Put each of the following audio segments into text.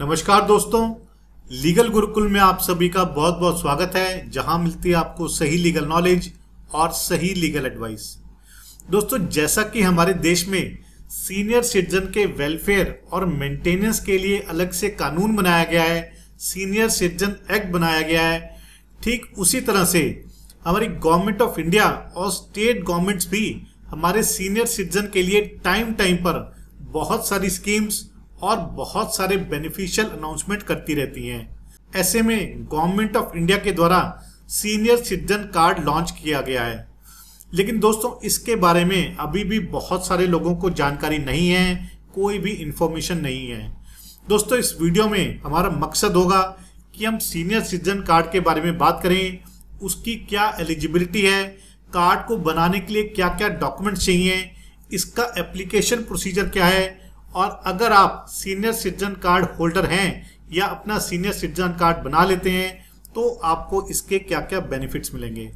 नमस्कार दोस्तों लीगल गुरुकुल में आप सभी का बहुत बहुत स्वागत है जहां मिलती है आपको सही लीगल नॉलेज और सही लीगल एडवाइस दोस्तों जैसा कि हमारे देश में सीनियर सिटीजन के वेलफेयर और मेंटेनेंस के लिए अलग से कानून बनाया गया है सीनियर सिटीजन एक्ट बनाया गया है ठीक उसी तरह से हमारी गवर्नमेंट ऑफ इंडिया और स्टेट गवर्नमेंट्स भी हमारे सीनियर सिटीजन के लिए टाइम टाइम पर बहुत सारी स्कीम्स और बहुत सारे बेनिफिशियल अनाउंसमेंट करती रहती हैं ऐसे में गवर्नमेंट ऑफ इंडिया के द्वारा सीनियर सिटीजन कार्ड लॉन्च किया गया है लेकिन दोस्तों इसके बारे में अभी भी बहुत सारे लोगों को जानकारी नहीं है कोई भी इंफॉर्मेशन नहीं है दोस्तों इस वीडियो में हमारा मकसद होगा कि हम सीनियर सिटीजन कार्ड के बारे में बात करें उसकी क्या एलिजिबिलिटी है कार्ड को बनाने के लिए क्या क्या डॉक्यूमेंट्स चाहिए इसका एप्लीकेशन प्रोसीजर क्या है और अगर आप सीनियर सिटीजन कार्ड होल्डर हैं या अपना सीनियर सिटीजन कार्ड बना लेते हैं तो आपको इसके क्या क्या बेनिफिट्स मिलेंगे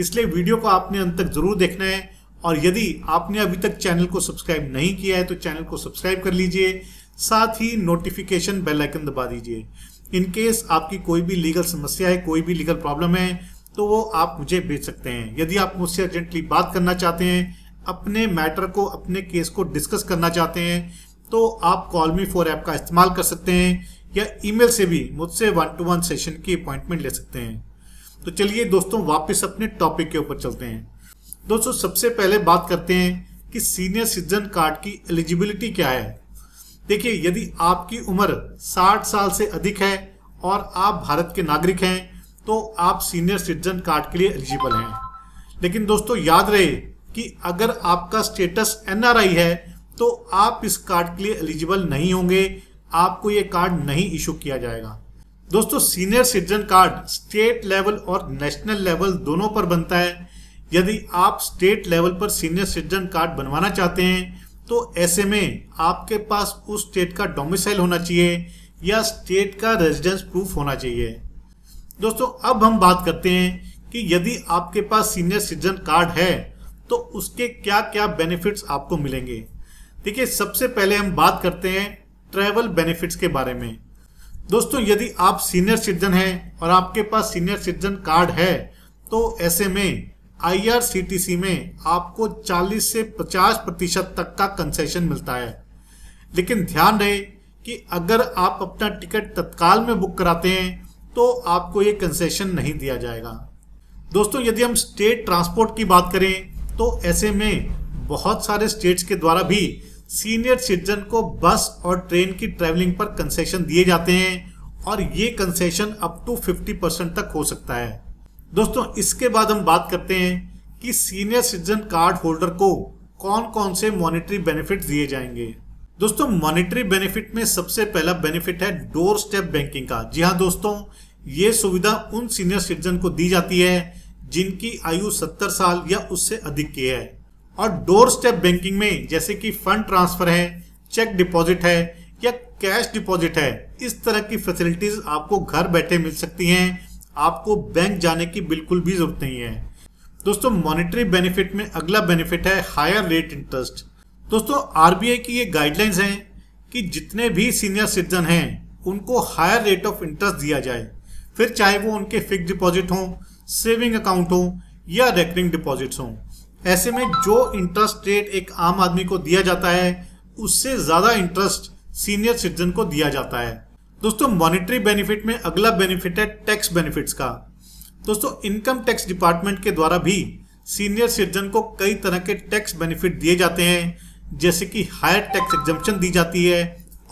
इसलिए वीडियो को आपने अंत तक जरूर देखना है और यदि आपने अभी तक चैनल को सब्सक्राइब नहीं किया है तो चैनल को सब्सक्राइब कर लीजिए साथ ही नोटिफिकेशन बेल आइकन दबा दीजिए इन केस आपकी कोई भी लीगल समस्या है कोई भी लीगल प्रॉब्लम है तो वो आप मुझे भेज सकते हैं यदि आप मुझसे अर्जेंटली बात करना चाहते हैं अपने मैटर को अपने केस को डिस्कस करना चाहते हैं तो आप कॉल मी फॉर ऐप का इस्तेमाल कर सकते हैं या ईमेल से भी मुझसे वन टू वन सेशन की अपॉइंटमेंट ले सकते हैं तो चलिए दोस्तों वापस अपने टॉपिक के ऊपर चलते हैं दोस्तों सबसे पहले बात करते हैं कि सीनियर सिटीजन कार्ड की एलिजिबिलिटी क्या है देखिए यदि आपकी उम्र 60 साल से अधिक है और आप भारत के नागरिक हैं तो आप सीनियर सिटीजन कार्ड के लिए एलिजिबल हैं लेकिन दोस्तों याद रहे कि अगर आपका स्टेटस एनआरआई है तो आप इस कार्ड के लिए एलिजिबल नहीं होंगे आपको ये कार्ड नहीं इशू किया जाएगा दोस्तों senior citizen card state level और नेशनल लेवल दोनों पर बनता है यदि आप स्टेट लेवल पर सीनियर सिटीजन कार्ड बनवाना चाहते हैं तो ऐसे में आपके पास उस स्टेट का डोमिसाइल होना चाहिए या स्टेट का रेजिडेंस प्रूफ होना चाहिए दोस्तों अब हम बात करते हैं कि यदि आपके पास सीनियर सिटीजन कार्ड है तो उसके क्या क्या बेनिफिट्स आपको मिलेंगे ठीक है सबसे पहले हम बात करते हैं ट्रैवल बेनिफिट्स के बारे में दोस्तों यदि आप सीनियर सिटीजन हैं और आपके पास सीनियर सिटीजन कार्ड है तो ऐसे में आईआरसीटीसी में आपको 40 से 50 प्रतिशत तक का कंसेशन मिलता है लेकिन ध्यान रहे कि अगर आप अपना टिकट तत्काल में बुक कराते हैं तो आपको ये कंसेशन नहीं दिया जाएगा दोस्तों यदि हम स्टेट ट्रांसपोर्ट की बात करें तो ऐसे में बहुत सारे स्टेट्स के द्वारा भी सीनियर सिटीजन को बस और ट्रेन की ट्रेवलिंग पर कंसेशन दिए जाते हैं और ये कंसेशन अप टू 50 परसेंट तक हो सकता है दोस्तों इसके बाद हम बात करते हैं कि सीनियर सिटीजन कार्ड होल्डर को कौन कौन से मॉनिटरी बेनिफिट दिए जाएंगे दोस्तों मॉनिटरी बेनिफिट में सबसे पहला बेनिफिट है डोर स्टेप बैंकिंग का जी हाँ दोस्तों ये सुविधा उन सीनियर सिटीजन को दी जाती है जिनकी आयु 70 साल या उससे अधिक की है और डोर स्टेप बैंकिंग में जैसे कि फंड ट्रांसफर है चेक डिपॉजिट है या कैश डिपॉजिट है इस तरह की फैसिलिटीज आपको घर बैठे मिल सकती हैं आपको बैंक जाने की बिल्कुल भी जरूरत नहीं है दोस्तों मॉनेटरी बेनिफिट में अगला बेनिफिट है हायर रेट इंटरेस्ट दोस्तों आरबीआई की ये गाइडलाइंस हैं कि जितने भी सीनियर सिटीजन हैं उनको हायर रेट ऑफ इंटरेस्ट दिया जाए फिर चाहे वो उनके फिक्स डिपॉजिट हों सेविंग अकाउंट हों या रेकरिंग डिपॉजिट्स हों ऐसे में जो इंटरेस्ट रेट एक आम आदमी को दिया जाता है उससे ज्यादा इंटरेस्ट सीनियर सिटीजन को दिया जाता है दोस्तों मॉनिटरी बेनिफिट में अगला बेनिफिट है टैक्स बेनिफिट्स का दोस्तों इनकम टैक्स डिपार्टमेंट के द्वारा भी सीनियर सिटीजन को कई तरह के टैक्स बेनिफिट दिए जाते हैं जैसे कि हायर टैक्स एग्जम्पन दी जाती है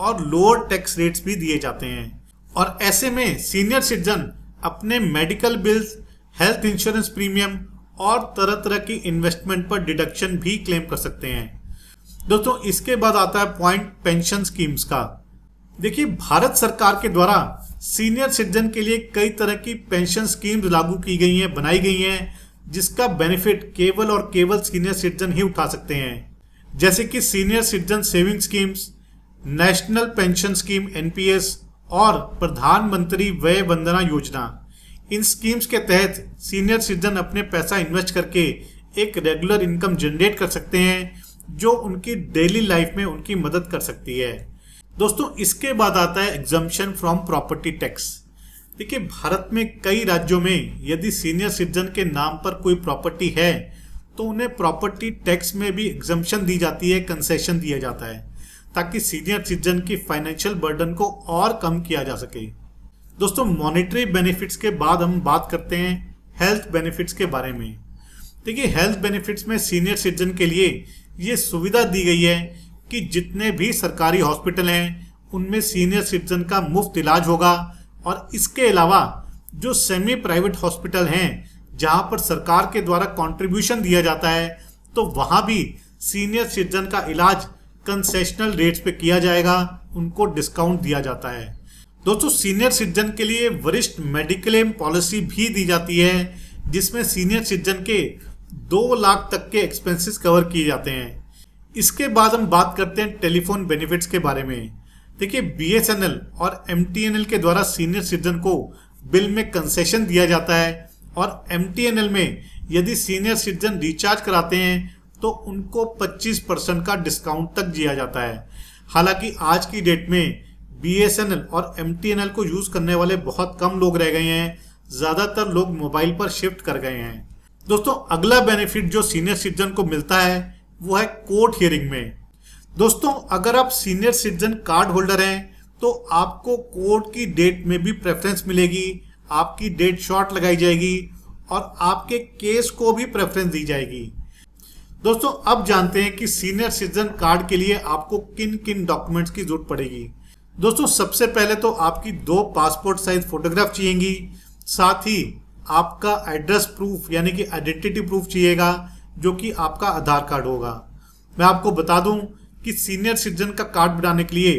और लोअर टैक्स रेट्स भी दिए जाते हैं और ऐसे में सीनियर सिटीजन अपने medical bills health insurance premium और तरह तरह की इन्वेस्टमेंट पर डिडक्शन भी क्लेम कर सकते हैं दोस्तों इसके बाद आता है पॉइंट पेंशन स्कीम्स का देखिए भारत सरकार के द्वारा सीनियर सिटीजन के लिए कई तरह की पेंशन स्कीम्स लागू की गई हैं बनाई गई हैं जिसका बेनिफिट केवल और केवल सीनियर सिटीजन ही उठा सकते हैं जैसे कि senior citizen saving schemes national pension scheme NPS और प्रधानमंत्री व्यय वंदना योजना इन स्कीम्स के तहत सीनियर सिटीजन अपने पैसा इन्वेस्ट करके एक रेगुलर इनकम जनरेट कर सकते हैं जो उनकी डेली लाइफ में उनकी मदद कर सकती है दोस्तों इसके बाद आता है एग्जामेशन फ्रॉम प्रॉपर्टी टैक्स देखिए भारत में कई राज्यों में यदि सीनियर सिटीजन के नाम पर कोई प्रॉपर्टी है तो उन्हें प्रॉपर्टी टैक्स में भी एग्जम्पन दी जाती है कंसेशन दिया जाता है ताकि सीनियर सिटीजन की फाइनेंशियल बर्डन को और कम किया जा सके दोस्तों मॉनेटरी बेनिफिट्स के बाद हम बात करते हैं हेल्थ बेनिफिट्स के बारे में देखिए हेल्थ बेनिफिट्स में सीनियर सिटीजन के लिए ये सुविधा दी गई है कि जितने भी सरकारी हॉस्पिटल हैं उनमें सीनियर सिटीजन का मुफ्त इलाज होगा और इसके अलावा जो सेमी प्राइवेट हॉस्पिटल हैं जहां पर सरकार के द्वारा कॉन्ट्रीब्यूशन दिया जाता है तो वहाँ भी सीनियर सिटीजन का इलाज कंसेशनल रेट्स पे किया जाएगा उनको डिस्काउंट दिया जाता है दोस्तों सीनियर सिटीजन के लिए वरिष्ठ मेडिक्लेम पॉलिसी भी दी जाती है जिसमें सीनियर सिटीजन के दो लाख तक के एक्सपेंसेस कवर किए जाते हैं इसके बाद हम बात करते हैं टेलीफोन बेनिफिट्स के बारे में देखिए बीएसएनएल और एमटीएनएल के द्वारा सीनियर सिटीजन को बिल में कंसेशन दिया जाता है और एमटीएनएल में यदि सीनियर सिटीजन रिचार्ज कराते हैं तो उनको 25 परसेंट का डिस्काउंट तक दिया जाता है हालांकि आज की डेट में बीएसएनएल और एमटीएनएल को यूज करने वाले बहुत कम लोग रह गए हैं ज्यादातर लोग मोबाइल पर शिफ्ट कर गए हैं दोस्तों अगला बेनिफिट जो सीनियर सिटीजन को मिलता है वो है कोर्ट हियरिंग में दोस्तों अगर आप सीनियर सिटीजन कार्ड होल्डर हैं तो आपको कोर्ट की डेट में भी प्रेफरेंस मिलेगी आपकी डेट शॉर्ट लगाई जाएगी और आपके केस को भी प्रेफरेंस दी जाएगी दोस्तों अब जानते हैं कि सीनियर सिटीजन कार्ड के लिए आपको किन किन डॉक्यूमेंट्स की जरूरत पड़ेगी दोस्तों सबसे पहले तो आपकी दो पासपोर्ट साइज फोटोग्राफ चाहिएगी साथ ही आपका एड्रेस प्रूफ यानी कि आइडेंटिटी प्रूफ चाहिएगा जो कि आपका आधार कार्ड होगा मैं आपको बता दूं कि सीनियर सिटीजन का कार्ड बनाने के लिए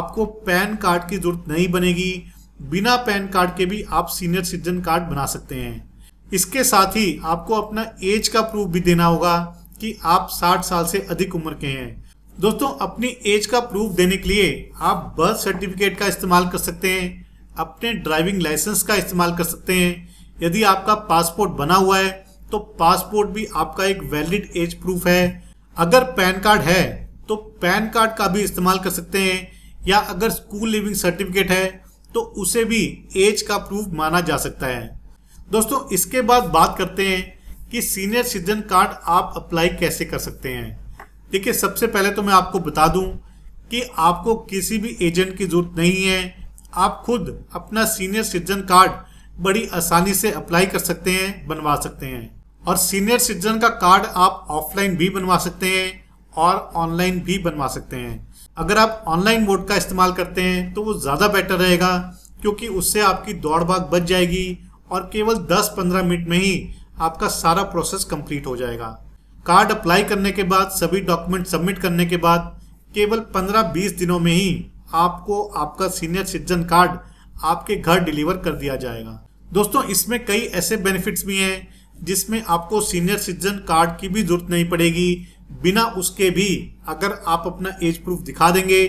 आपको पैन कार्ड की जरूरत नहीं बनेगी बिना पैन कार्ड के भी आप सीनियर सिटीजन कार्ड बना सकते हैं इसके साथ ही आपको अपना एज का प्रूफ भी देना होगा कि आप 60 साल से अधिक उम्र के हैं दोस्तों अपनी एज का प्रूफ देने के लिए आप बर्थ सर्टिफिकेट का इस्तेमाल कर सकते हैं अपने ड्राइविंग लाइसेंस का इस्तेमाल कर सकते हैं यदि आपका पासपोर्ट बना हुआ है तो पासपोर्ट भी आपका एक वैलिड एज प्रूफ है अगर पैन कार्ड है तो पैन कार्ड का भी इस्तेमाल कर सकते हैं या अगर स्कूल लिविंग सर्टिफिकेट है तो उसे भी एज का प्रूफ माना जा सकता है दोस्तों इसके बाद बात करते हैं कि सीनियर सिटीजन कार्ड आप अप्लाई कैसे कर सकते हैं देखिए सबसे पहले तो मैं आपको बता दूं कि आपको किसी भी एजेंट की जरूरत नहीं है आप खुद अपना सीनियर सिटीजन कार्ड बड़ी आसानी से अप्लाई कर सकते हैं बनवा सकते हैं और सीनियर सिटीजन का कार्ड आप ऑफलाइन भी बनवा सकते हैं और ऑनलाइन भी बनवा सकते हैं अगर आप ऑनलाइन मोड का इस्तेमाल करते हैं तो वो ज़्यादा बेटर रहेगा क्योंकि उससे आपकी दौड़ भाग बच जाएगी और केवल 10-15 मिनट में ही आपका सारा प्रोसेस कंप्लीट हो जाएगा कार्ड अप्लाई करने के बाद सभी डॉक्यूमेंट सबमिट करने के बाद केवल 15-20 दिनों में ही आपको आपका सीनियर सिटीजन कार्ड आपके घर डिलीवर कर दिया जाएगा दोस्तों इसमें कई ऐसे बेनिफिट्स भी हैं जिसमें आपको सीनियर सिटीजन कार्ड की भी जरूरत नहीं पड़ेगी बिना उसके भी अगर आप अपना एज प्रूफ दिखा देंगे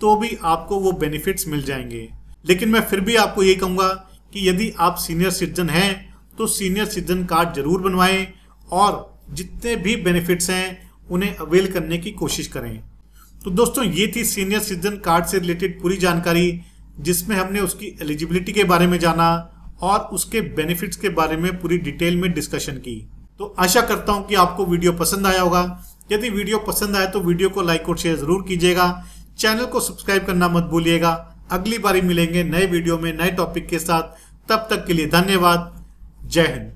तो भी आपको वो बेनिफिट्स मिल जाएंगे लेकिन मैं फिर भी आपको ये कहूँगा कि यदि आप सीनियर सिटीजन हैं तो सीनियर सिटीजन कार्ड जरूर बनवाएं और जितने भी बेनिफिट्स हैं उन्हें अवेल करने की कोशिश करें तो दोस्तों ये थी सीनियर सिटीजन कार्ड से रिलेटेड पूरी जानकारी जिसमें हमने उसकी एलिजिबिलिटी के बारे में जाना और उसके बेनिफिट्स के बारे में पूरी डिटेल में डिस्कशन की तो आशा करता हूं कि आपको वीडियो पसंद आया होगा यदि वीडियो पसंद आए तो वीडियो को लाइक और शेयर जरूर कीजिएगा चैनल को सब्सक्राइब करना मत भूलिएगा अगली बारी मिलेंगे नए वीडियो में नए टॉपिक के साथ तब तक के लिए धन्यवाद जय हिंद